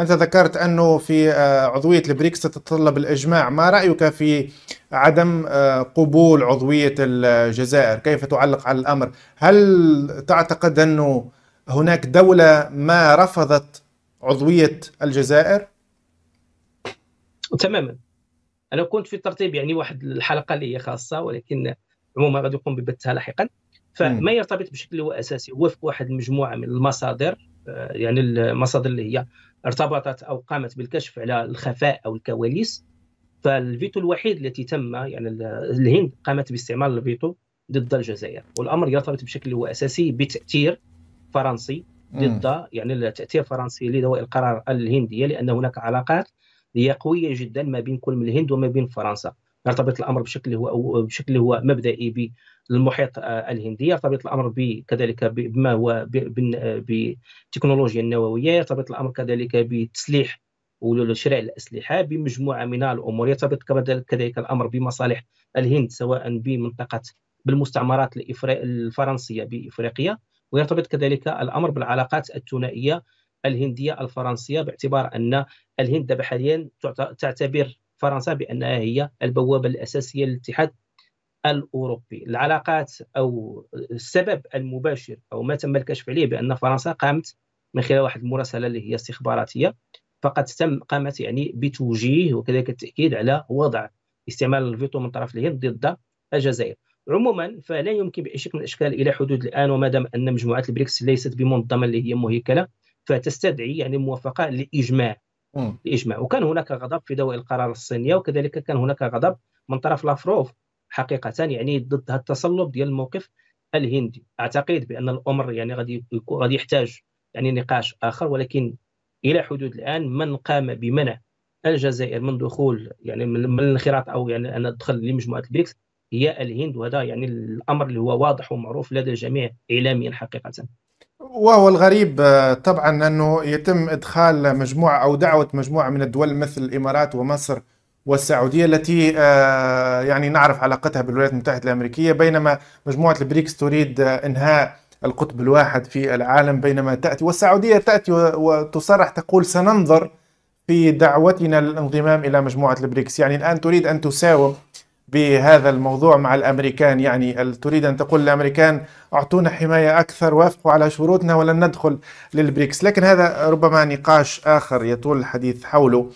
أنت ذكرت أنه في آه، عضوية البريكس تتطلب الإجماع ما رأيك في عدم آه، قبول عضوية الجزائر كيف تعلق على الأمر هل تعتقد أنه هناك دولة ما رفضت عضوية الجزائر تماما أنا كنت في الترتيب يعني واحد الحلقة اللي هي خاصة ولكن عموما غادي يقوم ببثها لاحقا فما يرتبط بشكل هو اساسي هو واحد المجموعه من المصادر آه، يعني المصادر اللي هي ارتبطت او قامت بالكشف على الخفاء او الكواليس فالفيتو الوحيد التي تم يعني الهند قامت باستعمال الفيتو ضد الجزائر والامر يرتبط بشكل هو اساسي بتاثير فرنسي ضد يعني التاثير الفرنسي لدواء القرار الهنديه لان هناك علاقات هي قويه جدا ما بين كل من الهند وما بين فرنسا يرتبط الامر بشكل هو بشكل هو مبدئي بالمحيط آه، الهندي يرتبط الامر كذلك بما هو بالتكنولوجيا آه، النوويه يرتبط الامر كذلك بتسليح وشراء الاسلحه بمجموعه من الامور يرتبط كذلك الامر بمصالح الهند سواء بمنطقه بالمستعمرات الفرنسيه بافريقيا ويرتبط كذلك الامر بالعلاقات الثنائيه الهنديه الفرنسيه باعتبار ان الهند حاليا تعتبر فرنسا بانها هي البوابه الاساسيه للاتحاد الاوروبي العلاقات او السبب المباشر او ما تم الكشف عليه بان فرنسا قامت من خلال واحد المراسله اللي هي استخباراتيه فقد تم قامت يعني بتوجيه وكذلك التاكيد على وضع استعمال الفيتو من طرف الهند ضد الجزائر عموما فلا يمكن باي شكل من الاشكال الى حدود الان وما دام ان مجموعات البريكس ليست بمنظمه اللي هي مهيكله فتستدعي يعني الموافقه لاجماع الاجماع وكان هناك غضب في دوائر القرار الصينية وكذلك كان هناك غضب من طرف لافروف حقيقة يعني ضد التصلب ديال الموقف الهندي أعتقد بأن الأمر يعني غادي غادي يحتاج يعني نقاش آخر ولكن إلى حدود الآن من قام بمنع الجزائر من دخول يعني من الانخراط أو يعني أن تدخل لمجموعة البريكس هي الهند وهذا يعني الأمر اللي هو واضح ومعروف لدى الجميع إعلاميا حقيقة وهو الغريب آه، طبعا انه يتم ادخال مجموعه او دعوه مجموعه من الدول مثل الامارات ومصر والسعوديه التي آه، يعني نعرف علاقتها بالولايات المتحده الامريكيه بينما مجموعه البريكس تريد آه، انهاء القطب الواحد في العالم بينما تاتي والسعوديه تاتي وتصرح تقول سننظر في دعوتنا للانضمام الى مجموعه البريكس يعني الان تريد ان تساوم بهذا الموضوع مع الامريكان يعني تريد ان تقول الامريكان اعطونا حمايه اكثر وافقوا على شروطنا ولن ندخل للبريكس لكن هذا ربما نقاش اخر يطول الحديث حوله